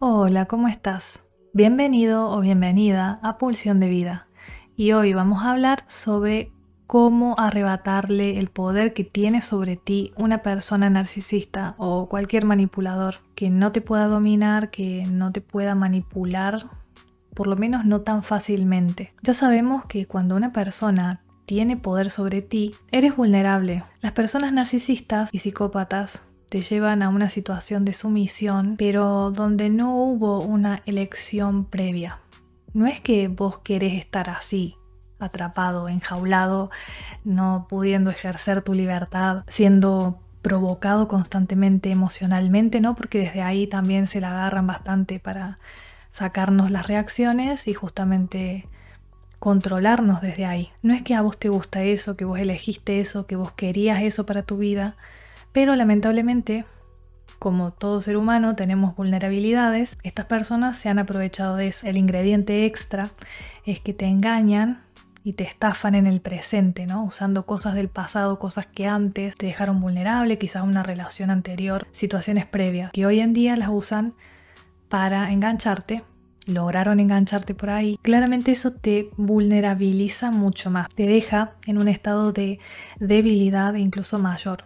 Hola, ¿cómo estás? Bienvenido o bienvenida a Pulsión de Vida. Y hoy vamos a hablar sobre cómo arrebatarle el poder que tiene sobre ti una persona narcisista o cualquier manipulador que no te pueda dominar, que no te pueda manipular, por lo menos no tan fácilmente. Ya sabemos que cuando una persona tiene poder sobre ti, eres vulnerable. Las personas narcisistas y psicópatas te llevan a una situación de sumisión, pero donde no hubo una elección previa. No es que vos querés estar así, atrapado, enjaulado, no pudiendo ejercer tu libertad, siendo provocado constantemente emocionalmente, ¿no? Porque desde ahí también se la agarran bastante para sacarnos las reacciones y justamente controlarnos desde ahí. No es que a vos te gusta eso, que vos elegiste eso, que vos querías eso para tu vida, pero lamentablemente, como todo ser humano tenemos vulnerabilidades, estas personas se han aprovechado de eso. El ingrediente extra es que te engañan y te estafan en el presente, ¿no? Usando cosas del pasado, cosas que antes te dejaron vulnerable, quizás una relación anterior, situaciones previas, que hoy en día las usan para engancharte, lograron engancharte por ahí, claramente eso te vulnerabiliza mucho más, te deja en un estado de debilidad incluso mayor.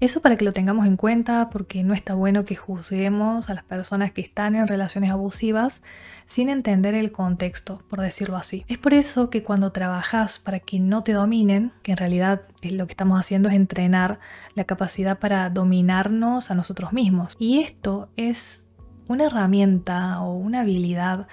Eso para que lo tengamos en cuenta porque no está bueno que juzguemos a las personas que están en relaciones abusivas sin entender el contexto, por decirlo así. Es por eso que cuando trabajas para que no te dominen, que en realidad eh, lo que estamos haciendo es entrenar la capacidad para dominarnos a nosotros mismos. Y esto es una herramienta o una habilidad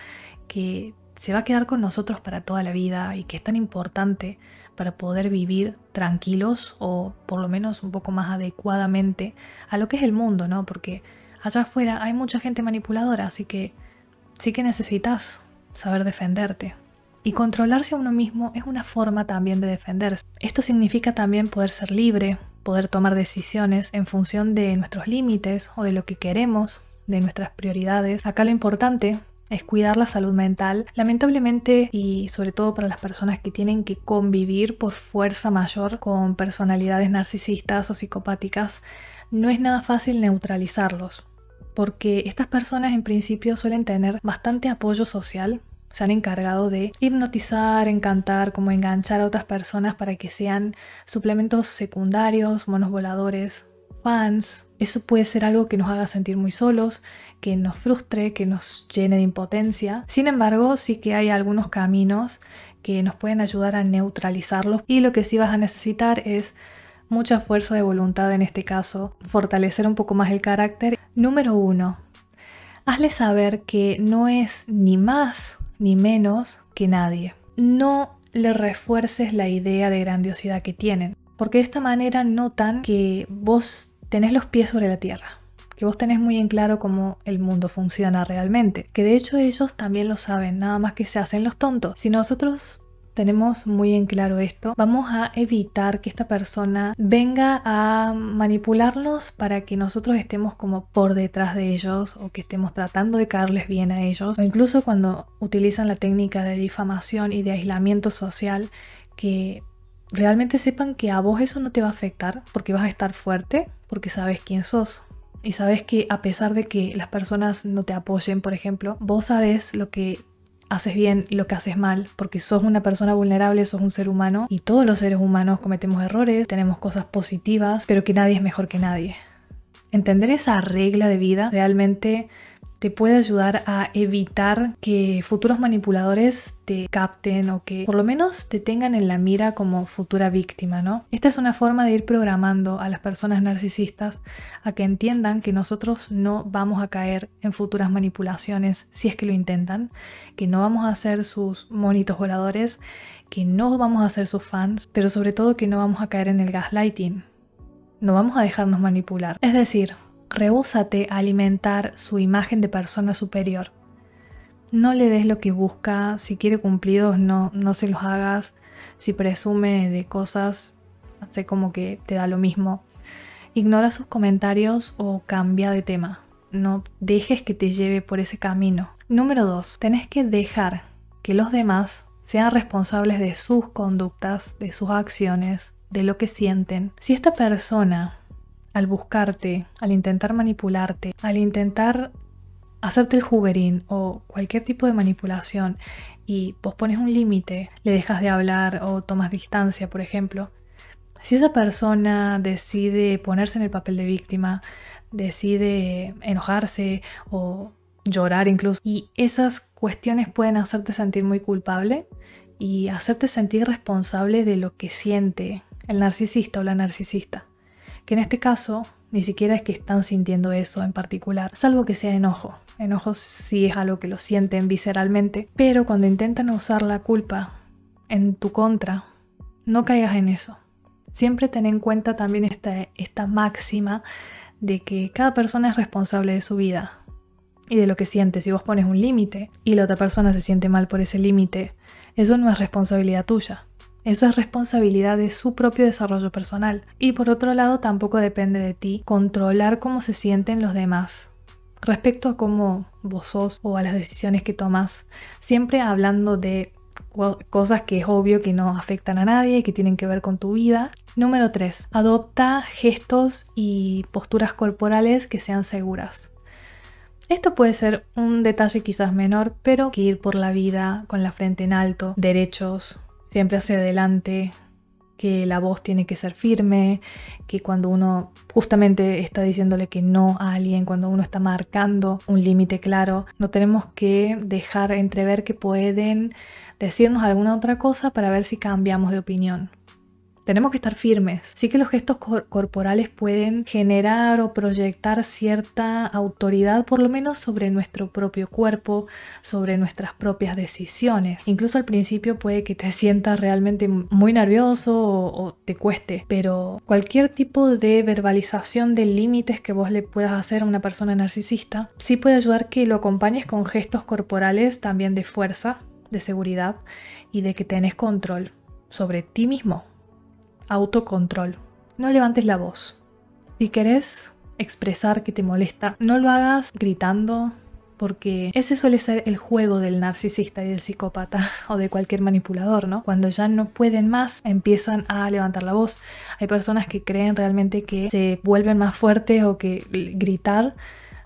que se va a quedar con nosotros para toda la vida y que es tan importante para poder vivir tranquilos o por lo menos un poco más adecuadamente a lo que es el mundo, ¿no? Porque allá afuera hay mucha gente manipuladora, así que sí que necesitas saber defenderte. Y controlarse a uno mismo es una forma también de defenderse. Esto significa también poder ser libre, poder tomar decisiones en función de nuestros límites o de lo que queremos, de nuestras prioridades. Acá lo importante es cuidar la salud mental. Lamentablemente, y sobre todo para las personas que tienen que convivir por fuerza mayor con personalidades narcisistas o psicopáticas, no es nada fácil neutralizarlos, porque estas personas en principio suelen tener bastante apoyo social. Se han encargado de hipnotizar, encantar, como enganchar a otras personas para que sean suplementos secundarios, monos voladores, fans. Eso puede ser algo que nos haga sentir muy solos que nos frustre, que nos llene de impotencia. Sin embargo, sí que hay algunos caminos que nos pueden ayudar a neutralizarlos y lo que sí vas a necesitar es mucha fuerza de voluntad en este caso, fortalecer un poco más el carácter. Número uno, hazle saber que no es ni más ni menos que nadie. No le refuerces la idea de grandiosidad que tienen, porque de esta manera notan que vos tenés los pies sobre la tierra que vos tenés muy en claro cómo el mundo funciona realmente, que de hecho ellos también lo saben, nada más que se hacen los tontos. Si nosotros tenemos muy en claro esto, vamos a evitar que esta persona venga a manipularnos para que nosotros estemos como por detrás de ellos o que estemos tratando de caerles bien a ellos o incluso cuando utilizan la técnica de difamación y de aislamiento social que realmente sepan que a vos eso no te va a afectar porque vas a estar fuerte porque sabes quién sos, y sabes que a pesar de que las personas no te apoyen, por ejemplo, vos sabes lo que haces bien y lo que haces mal, porque sos una persona vulnerable, sos un ser humano y todos los seres humanos cometemos errores, tenemos cosas positivas, pero que nadie es mejor que nadie. Entender esa regla de vida realmente te puede ayudar a evitar que futuros manipuladores te capten o que por lo menos te tengan en la mira como futura víctima, ¿no? Esta es una forma de ir programando a las personas narcisistas a que entiendan que nosotros no vamos a caer en futuras manipulaciones si es que lo intentan, que no vamos a ser sus monitos voladores, que no vamos a ser sus fans, pero sobre todo que no vamos a caer en el gaslighting. No vamos a dejarnos manipular. Es decir, rehúsate a alimentar su imagen de persona superior. No le des lo que busca, si quiere cumplidos no, no se los hagas, si presume de cosas, hace como que te da lo mismo. Ignora sus comentarios o cambia de tema. No dejes que te lleve por ese camino. Número 2. Tenés que dejar que los demás sean responsables de sus conductas, de sus acciones, de lo que sienten. Si esta persona al buscarte, al intentar manipularte, al intentar hacerte el juguerín o cualquier tipo de manipulación y pospones un límite, le dejas de hablar o tomas distancia, por ejemplo, si esa persona decide ponerse en el papel de víctima, decide enojarse o llorar incluso, y esas cuestiones pueden hacerte sentir muy culpable y hacerte sentir responsable de lo que siente el narcisista o la narcisista en este caso ni siquiera es que están sintiendo eso en particular, salvo que sea enojo. Enojo sí es algo que lo sienten visceralmente, pero cuando intentan usar la culpa en tu contra, no caigas en eso. Siempre ten en cuenta también esta, esta máxima de que cada persona es responsable de su vida y de lo que siente. Si vos pones un límite y la otra persona se siente mal por ese límite, eso no es responsabilidad tuya. Eso es responsabilidad de su propio desarrollo personal. Y por otro lado, tampoco depende de ti controlar cómo se sienten los demás. Respecto a cómo vos sos o a las decisiones que tomas, siempre hablando de cosas que es obvio que no afectan a nadie y que tienen que ver con tu vida. Número 3. Adopta gestos y posturas corporales que sean seguras. Esto puede ser un detalle quizás menor, pero que ir por la vida con la frente en alto, derechos, siempre hacia adelante, que la voz tiene que ser firme, que cuando uno justamente está diciéndole que no a alguien, cuando uno está marcando un límite claro, no tenemos que dejar entrever que pueden decirnos alguna otra cosa para ver si cambiamos de opinión. Tenemos que estar firmes. Sí que los gestos corporales pueden generar o proyectar cierta autoridad, por lo menos sobre nuestro propio cuerpo, sobre nuestras propias decisiones. Incluso al principio puede que te sientas realmente muy nervioso o, o te cueste, pero cualquier tipo de verbalización de límites que vos le puedas hacer a una persona narcisista, sí puede ayudar que lo acompañes con gestos corporales también de fuerza, de seguridad y de que tenés control sobre ti mismo autocontrol. No levantes la voz. Si querés expresar que te molesta, no lo hagas gritando, porque ese suele ser el juego del narcisista y del psicópata o de cualquier manipulador, ¿no? Cuando ya no pueden más, empiezan a levantar la voz. Hay personas que creen realmente que se vuelven más fuertes o que gritar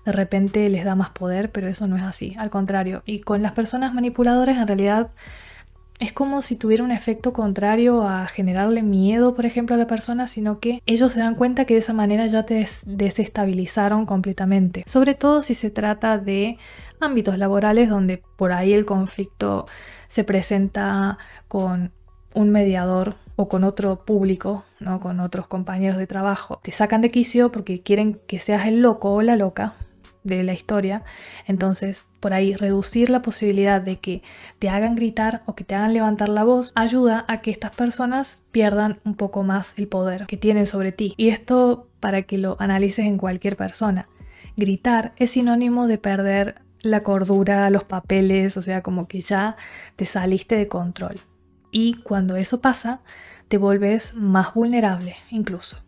de repente les da más poder, pero eso no es así, al contrario. Y con las personas manipuladoras en realidad es como si tuviera un efecto contrario a generarle miedo, por ejemplo, a la persona, sino que ellos se dan cuenta que de esa manera ya te desestabilizaron completamente. Sobre todo si se trata de ámbitos laborales donde por ahí el conflicto se presenta con un mediador o con otro público, ¿no? con otros compañeros de trabajo. Te sacan de quicio porque quieren que seas el loco o la loca de la historia. Entonces, por ahí, reducir la posibilidad de que te hagan gritar o que te hagan levantar la voz ayuda a que estas personas pierdan un poco más el poder que tienen sobre ti. Y esto para que lo analices en cualquier persona. Gritar es sinónimo de perder la cordura, los papeles, o sea, como que ya te saliste de control. Y cuando eso pasa, te vuelves más vulnerable incluso.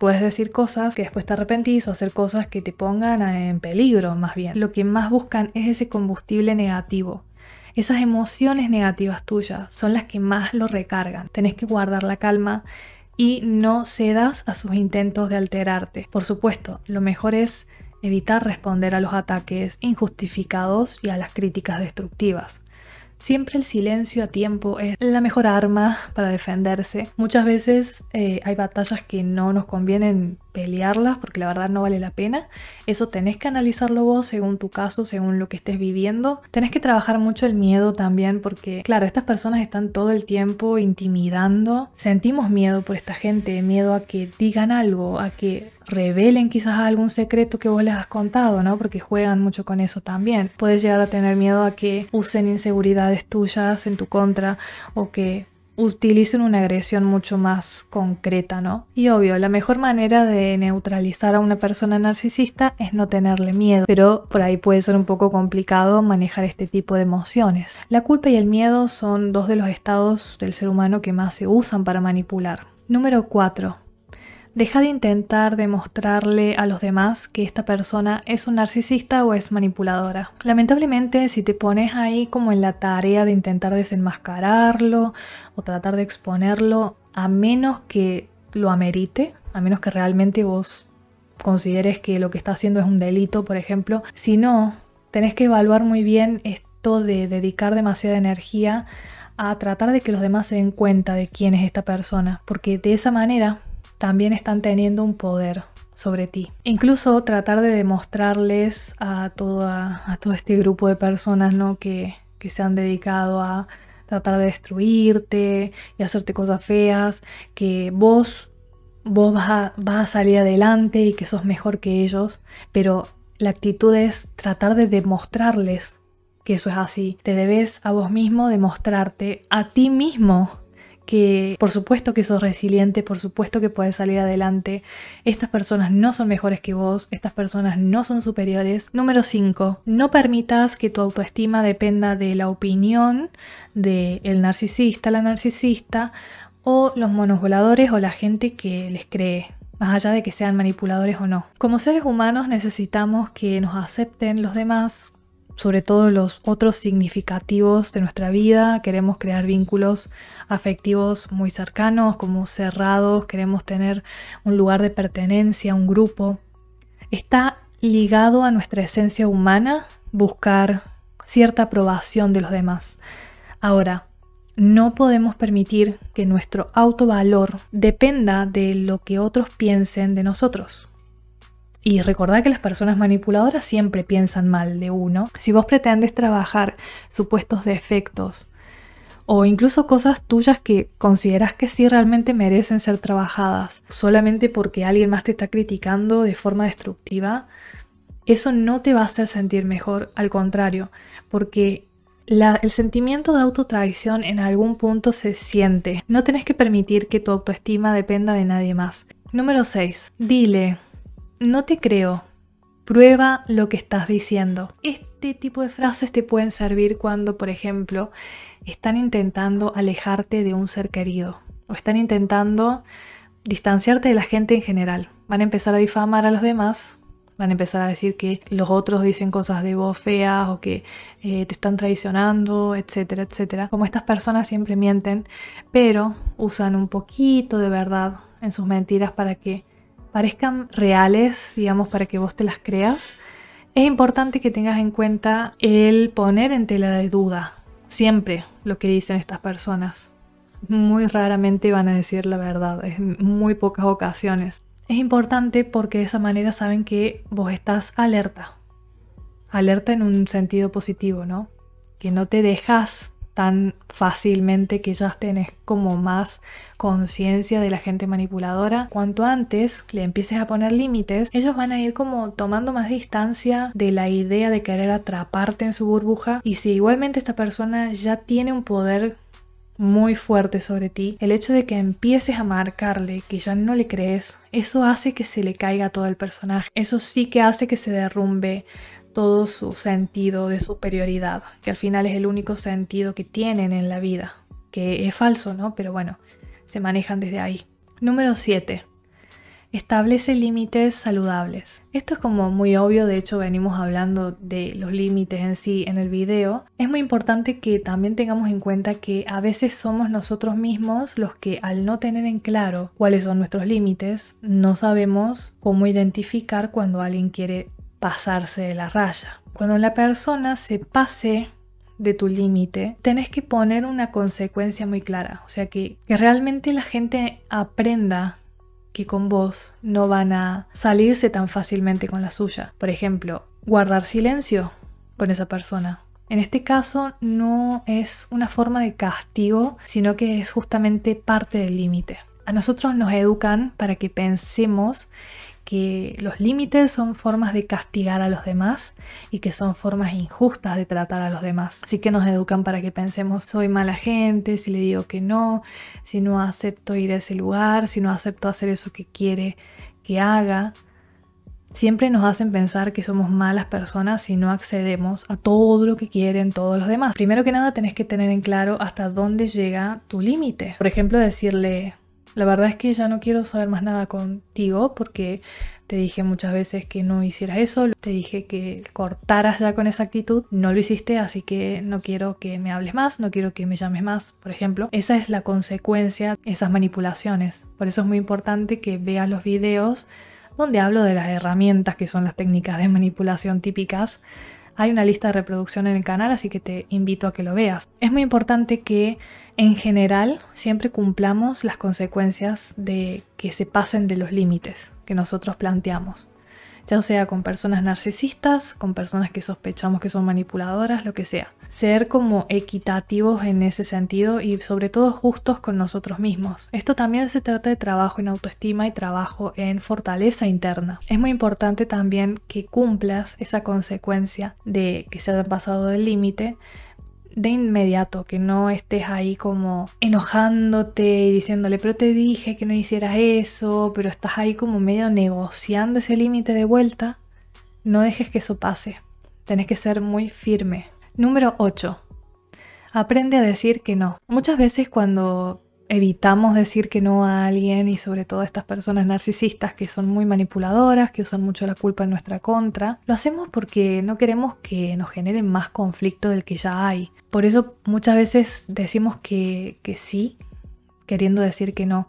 Puedes decir cosas que después te arrepentís o hacer cosas que te pongan en peligro más bien. Lo que más buscan es ese combustible negativo. Esas emociones negativas tuyas son las que más lo recargan. Tenés que guardar la calma y no cedas a sus intentos de alterarte. Por supuesto, lo mejor es evitar responder a los ataques injustificados y a las críticas destructivas. Siempre el silencio a tiempo es la mejor arma para defenderse. Muchas veces eh, hay batallas que no nos convienen pelearlas porque la verdad no vale la pena. Eso tenés que analizarlo vos según tu caso, según lo que estés viviendo. Tenés que trabajar mucho el miedo también porque, claro, estas personas están todo el tiempo intimidando. Sentimos miedo por esta gente, miedo a que digan algo, a que revelen quizás algún secreto que vos les has contado, ¿no? Porque juegan mucho con eso también. Puedes llegar a tener miedo a que usen inseguridades tuyas en tu contra o que utilicen una agresión mucho más concreta, ¿no? Y obvio, la mejor manera de neutralizar a una persona narcisista es no tenerle miedo, pero por ahí puede ser un poco complicado manejar este tipo de emociones. La culpa y el miedo son dos de los estados del ser humano que más se usan para manipular. Número 4. Deja de intentar demostrarle a los demás que esta persona es un narcisista o es manipuladora. Lamentablemente, si te pones ahí como en la tarea de intentar desenmascararlo o tratar de exponerlo, a menos que lo amerite, a menos que realmente vos consideres que lo que está haciendo es un delito, por ejemplo, si no, tenés que evaluar muy bien esto de dedicar demasiada energía a tratar de que los demás se den cuenta de quién es esta persona, porque de esa manera también están teniendo un poder sobre ti. Incluso tratar de demostrarles a, todo este grupo de personas ¿no? que, se han dedicado a tratar de destruirte y hacerte cosas feas, que vos, vos vas a salir adelante y que sos mejor que ellos, pero la actitud es tratar de demostrarles que eso es así. Te debes a vos mismo demostrarte a ti mismo que por supuesto que sos resiliente, por supuesto que puedes salir adelante. Estas personas no son mejores que vos, estas personas no son superiores. Número 5. No permitas que tu autoestima dependa de la opinión del narcisista, la narcisista o los monos voladores o la gente que les cree más allá de que sean manipuladores o no. Como seres humanos necesitamos que nos acepten los demás sobre todo los otros significativos de nuestra vida. Queremos crear vínculos afectivos muy cercanos, como cerrados, queremos tener un lugar de pertenencia, un grupo. Está ligado a nuestra esencia humana buscar cierta aprobación de los demás. Ahora, no podemos permitir que nuestro autovalor dependa de lo que otros piensen de nosotros. Y recordad que las personas manipuladoras siempre piensan mal de uno. Si vos pretendes trabajar supuestos defectos o incluso cosas tuyas que consideras que sí realmente merecen ser trabajadas solamente porque alguien más te está criticando de forma destructiva, eso no te va a hacer sentir mejor, al contrario, porque el sentimiento de autotraición en algún punto se siente. No tenés que permitir que tu autoestima dependa de nadie más. Número 6. Dile, no te creo, prueba lo que estás diciendo. Este tipo de frases te pueden servir cuando, por ejemplo, están intentando alejarte de un ser querido o están intentando distanciarte de la gente en general. Van a empezar a difamar a los demás, van a empezar a decir que los otros dicen cosas de vos feas o que eh, te están traicionando, etcétera, etcétera. Como estas personas siempre mienten, pero usan un poquito de verdad en sus mentiras para que parezcan reales, digamos, para que vos te las creas, es importante que tengas en cuenta el poner en tela de duda siempre lo que dicen estas personas. Muy raramente van a decir la verdad, en muy pocas ocasiones. Es importante porque de esa manera saben que vos estás alerta. Alerta en un sentido positivo, ¿no? Que no te dejas tan fácilmente que ya tenés como más conciencia de la gente manipuladora, cuanto antes le empieces a poner límites, ellos van a ir como tomando más distancia de la idea de querer atraparte en su burbuja y si igualmente esta persona ya tiene un poder muy fuerte sobre ti, el hecho de que empieces a marcarle que ya no le crees, eso hace que se le caiga todo el personaje, eso sí que hace que se derrumbe todo su sentido de superioridad, que al final es el único sentido que tienen en la vida, que es falso, ¿no? Pero bueno, se manejan desde ahí. Número 7. Establece límites saludables. Esto es como muy obvio, de hecho venimos hablando de los límites en sí en el video. Es muy importante que también tengamos en cuenta que a veces somos nosotros mismos los que al no tener en claro cuáles son nuestros límites, no sabemos cómo identificar cuando alguien quiere pasarse de la raya. Cuando la persona se pase de tu límite, tenés que poner una consecuencia muy clara. O sea, que, que realmente la gente aprenda que con vos no van a salirse tan fácilmente con la suya. Por ejemplo, guardar silencio con esa persona. En este caso no es una forma de castigo, sino que es justamente parte del límite. A nosotros nos educan para que pensemos que los límites son formas de castigar a los demás y que son formas injustas de tratar a los demás. Así que nos educan para que pensemos, soy mala gente, si le digo que no, si no acepto ir a ese lugar, si no acepto hacer eso que quiere que haga. Siempre nos hacen pensar que somos malas personas si no accedemos a todo lo que quieren todos los demás. Primero que nada, tenés que tener en claro hasta dónde llega tu límite. Por ejemplo, decirle, la verdad es que ya no quiero saber más nada contigo porque te dije muchas veces que no hicieras eso, te dije que cortaras ya con esa actitud, no lo hiciste, así que no quiero que me hables más, no quiero que me llames más, por ejemplo. Esa es la consecuencia, esas manipulaciones. Por eso es muy importante que veas los videos donde hablo de las herramientas que son las técnicas de manipulación típicas hay una lista de reproducción en el canal, así que te invito a que lo veas. Es muy importante que en general siempre cumplamos las consecuencias de que se pasen de los límites que nosotros planteamos ya sea con personas narcisistas, con personas que sospechamos que son manipuladoras, lo que sea. Ser como equitativos en ese sentido y sobre todo justos con nosotros mismos. Esto también se trata de trabajo en autoestima y trabajo en fortaleza interna. Es muy importante también que cumplas esa consecuencia de que se hayan pasado del límite de inmediato, que no estés ahí como enojándote y diciéndole, pero te dije que no hicieras eso, pero estás ahí como medio negociando ese límite de vuelta, no dejes que eso pase. Tenés que ser muy firme. Número 8. Aprende a decir que no. Muchas veces cuando evitamos decir que no a alguien y sobre todo a estas personas narcisistas que son muy manipuladoras, que usan mucho la culpa en nuestra contra, lo hacemos porque no queremos que nos generen más conflicto del que ya hay por eso muchas veces decimos que, sí, queriendo decir que no.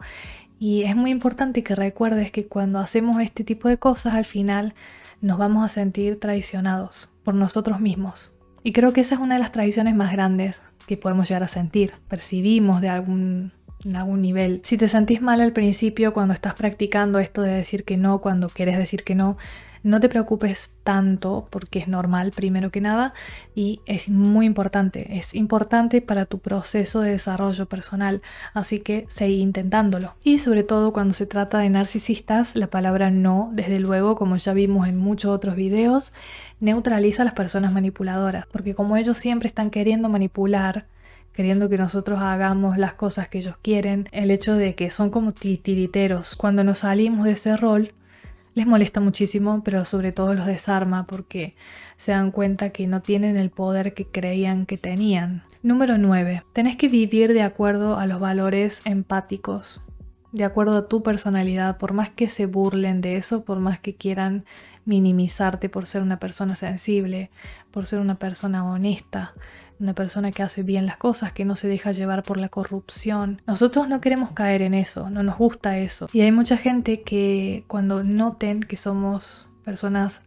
Y es muy importante que recuerdes que cuando hacemos este tipo de cosas, al final nos vamos a sentir traicionados por nosotros mismos. Y creo que esa es una de las traiciones más grandes que podemos llegar a sentir. Percibimos de algún, algún nivel. Si te sentís mal al principio cuando estás practicando esto de decir que no, cuando quieres decir que no, no te preocupes tanto porque es normal primero que nada y es muy importante, es importante para tu proceso de desarrollo personal, así que seguí intentándolo. Y sobre todo cuando se trata de narcisistas, la palabra no, desde luego, como ya vimos en muchos otros videos, neutraliza a las personas manipuladoras, porque como ellos siempre están queriendo manipular, queriendo que nosotros hagamos las cosas que ellos quieren, el hecho de que son como titiriteros. Cuando nos salimos de ese rol, les molesta muchísimo, pero sobre todo los desarma porque se dan cuenta que no tienen el poder que creían que tenían. Número 9. Tenés que vivir de acuerdo a los valores empáticos, de acuerdo a tu personalidad, por más que se burlen de eso, por más que quieran minimizarte por ser una persona sensible, por ser una persona honesta, una persona que hace bien las cosas, que no se deja llevar por la corrupción. Nosotros no queremos caer en eso, no nos gusta eso. Y hay mucha gente que cuando noten que somos personas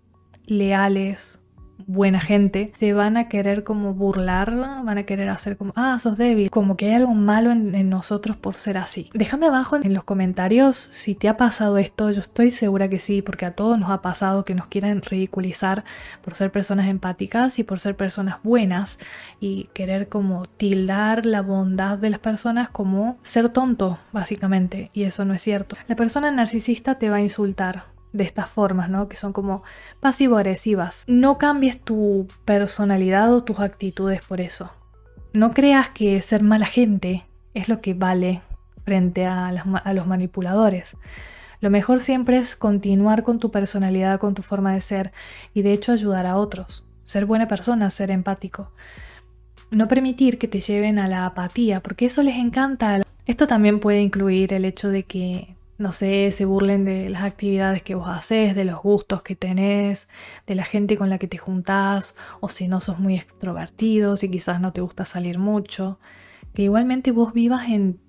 leales, buena gente, se van a querer como burlar, van a querer hacer como, ah, sos débil, como que hay algo malo en, nosotros por ser así. Déjame abajo en los comentarios si te ha pasado esto, yo estoy segura que sí, porque a todos nos ha pasado que nos quieran ridiculizar por ser personas empáticas y por ser personas buenas y querer como tildar la bondad de las personas como ser tonto, básicamente, y eso no es cierto. La persona narcisista te va a insultar, de estas formas, ¿no? Que son como pasivo-agresivas. No cambies tu personalidad o tus actitudes por eso. No creas que ser mala gente es lo que vale frente a, a los manipuladores. Lo mejor siempre es continuar con tu personalidad, con tu forma de ser y de hecho ayudar a otros. Ser buena persona, ser empático. No permitir que te lleven a la apatía, porque eso les encanta. Esto también puede incluir el hecho de que no sé, se burlen de las actividades que vos haces, de los gustos que tenés, de la gente con la que te juntás, o si no sos muy extrovertido, si quizás no te gusta salir mucho, que igualmente vos vivas en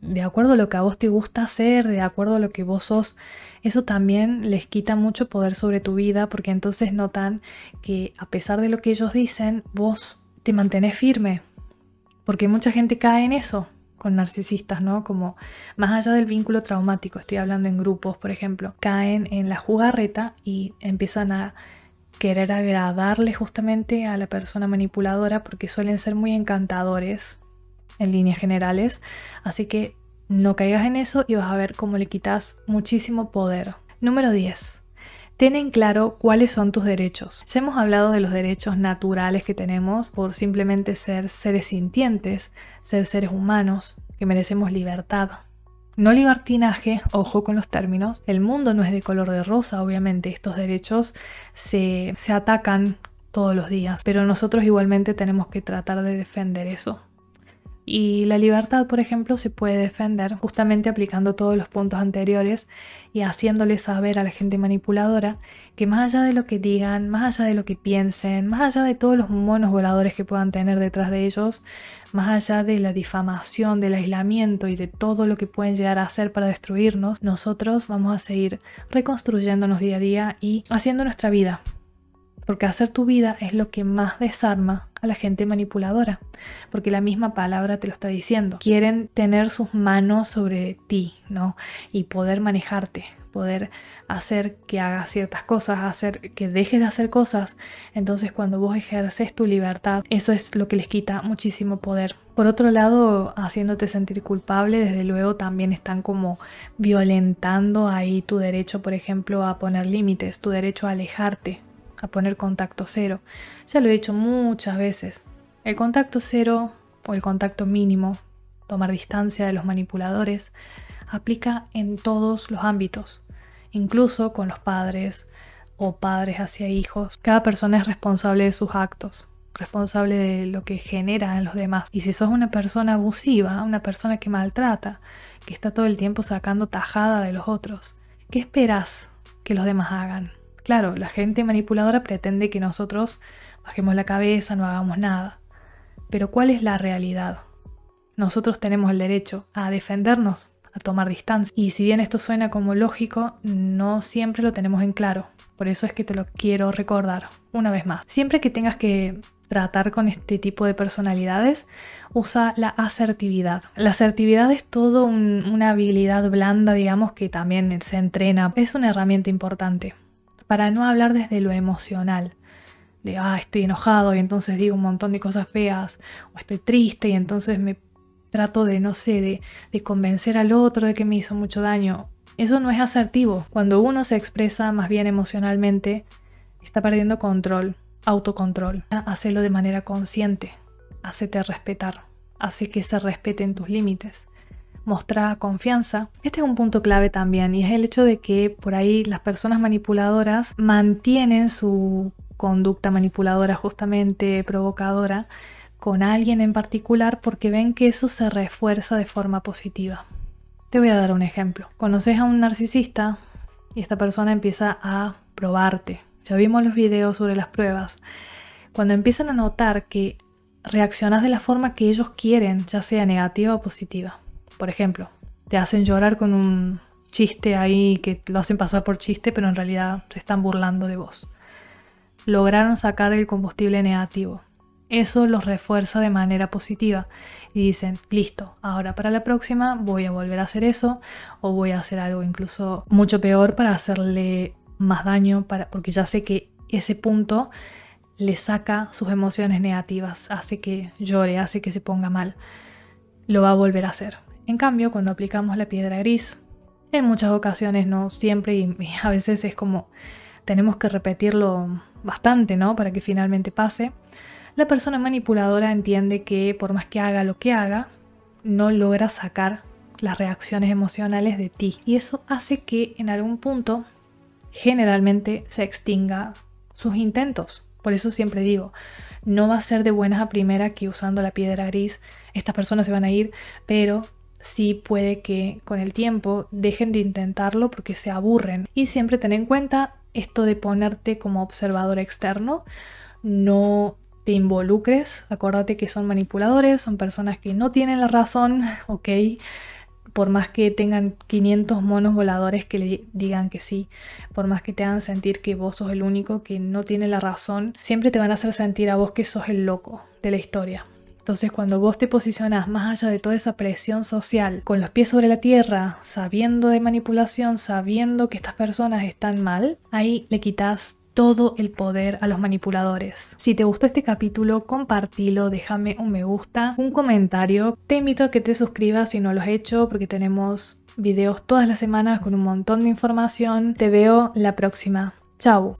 de acuerdo a lo que a vos te gusta hacer, de acuerdo a lo que vos sos, eso también les quita mucho poder sobre tu vida porque entonces notan que a pesar de lo que ellos dicen, vos te mantenés firme, porque mucha gente cae en eso, con narcisistas, ¿no? Como más allá del vínculo traumático, estoy hablando en grupos, por ejemplo, caen en la jugarreta y empiezan a querer agradarle justamente a la persona manipuladora porque suelen ser muy encantadores en líneas generales, así que no caigas en eso y vas a ver cómo le quitas muchísimo poder. Número 10. Tienen claro cuáles son tus derechos. Ya hemos hablado de los derechos naturales que tenemos por simplemente ser seres sintientes, ser seres humanos, que merecemos libertad. No libertinaje, ojo con los términos, el mundo no es de color de rosa, obviamente estos derechos se, se atacan todos los días, pero nosotros igualmente tenemos que tratar de defender eso. Y la libertad, por ejemplo, se puede defender justamente aplicando todos los puntos anteriores y haciéndole saber a la gente manipuladora que más allá de lo que digan, más allá de lo que piensen, más allá de todos los monos voladores que puedan tener detrás de ellos, más allá de la difamación, del aislamiento y de todo lo que pueden llegar a hacer para destruirnos, nosotros vamos a seguir reconstruyéndonos día a día y haciendo nuestra vida. Porque hacer tu vida es lo que más desarma a la gente manipuladora, porque la misma palabra te lo está diciendo. Quieren tener sus manos sobre ti, ¿no? Y poder manejarte, poder hacer que hagas ciertas cosas, hacer que dejes de hacer cosas. Entonces cuando vos ejerces tu libertad, eso es lo que les quita muchísimo poder. Por otro lado, haciéndote sentir culpable, desde luego también están como violentando ahí tu derecho, por ejemplo, a poner límites, tu derecho a alejarte a poner contacto cero. Ya lo he dicho muchas veces. El contacto cero o el contacto mínimo, tomar distancia de los manipuladores, aplica en todos los ámbitos, incluso con los padres o padres hacia hijos. Cada persona es responsable de sus actos, responsable de lo que genera en los demás. Y si sos una persona abusiva, una persona que maltrata, que está todo el tiempo sacando tajada de los otros, ¿qué esperas que los demás hagan? Claro, la gente manipuladora pretende que nosotros bajemos la cabeza, no hagamos nada. Pero ¿cuál es la realidad? Nosotros tenemos el derecho a defendernos, a tomar distancia. Y si bien esto suena como lógico, no siempre lo tenemos en claro. Por eso es que te lo quiero recordar una vez más. Siempre que tengas que tratar con este tipo de personalidades, usa la asertividad. La asertividad es todo una habilidad blanda, digamos, que también se entrena. Es una herramienta importante para no hablar desde lo emocional. De, ah, estoy enojado y entonces digo un montón de cosas feas, o estoy triste y entonces me trato de, no sé, de, convencer al otro de que me hizo mucho daño. Eso no es asertivo. Cuando uno se expresa más bien emocionalmente, está perdiendo control, autocontrol. Hacelo de manera consciente, hacete respetar, hace que se respeten tus límites mostrar confianza. Este es un punto clave también y es el hecho de que por ahí las personas manipuladoras mantienen su conducta manipuladora justamente provocadora con alguien en particular porque ven que eso se refuerza de forma positiva. Te voy a dar un ejemplo. Conoces a un narcisista y esta persona empieza a probarte. Ya vimos los videos sobre las pruebas. Cuando empiezan a notar que reaccionas de la forma que ellos quieren, ya sea negativa o positiva por ejemplo. Te hacen llorar con un chiste ahí que lo hacen pasar por chiste, pero en realidad se están burlando de vos. Lograron sacar el combustible negativo. Eso los refuerza de manera positiva y dicen, listo, ahora para la próxima voy a volver a hacer eso o voy a hacer algo incluso mucho peor para hacerle más daño, para, porque ya sé que ese punto le saca sus emociones negativas, hace que llore, hace que se ponga mal. Lo va a volver a hacer. En cambio, cuando aplicamos la piedra gris, en muchas ocasiones, no siempre, y, a veces es como tenemos que repetirlo bastante, ¿no? Para que finalmente pase. La persona manipuladora entiende que por más que haga lo que haga, no logra sacar las reacciones emocionales de ti. Y eso hace que en algún punto generalmente se extinga sus intentos. Por eso siempre digo, no va a ser de buenas a primeras que usando la piedra gris estas personas se van a ir, pero sí puede que con el tiempo dejen de intentarlo porque se aburren. Y siempre ten en cuenta esto de ponerte como observador externo, no te involucres, acuérdate que son manipuladores, son personas que no tienen la razón, ¿ok? Por más que tengan 500 monos voladores que le digan que sí, por más que te hagan sentir que vos sos el único que no tiene la razón, siempre te van a hacer sentir a vos que sos el loco de la historia. Entonces cuando vos te posicionás más allá de toda esa presión social, con los pies sobre la tierra, sabiendo de manipulación, sabiendo que estas personas están mal, ahí le quitas todo el poder a los manipuladores. Si te gustó este capítulo, compartilo, déjame un me gusta, un comentario. Te invito a que te suscribas si no lo has hecho porque tenemos videos todas las semanas con un montón de información. Te veo la próxima. Chao.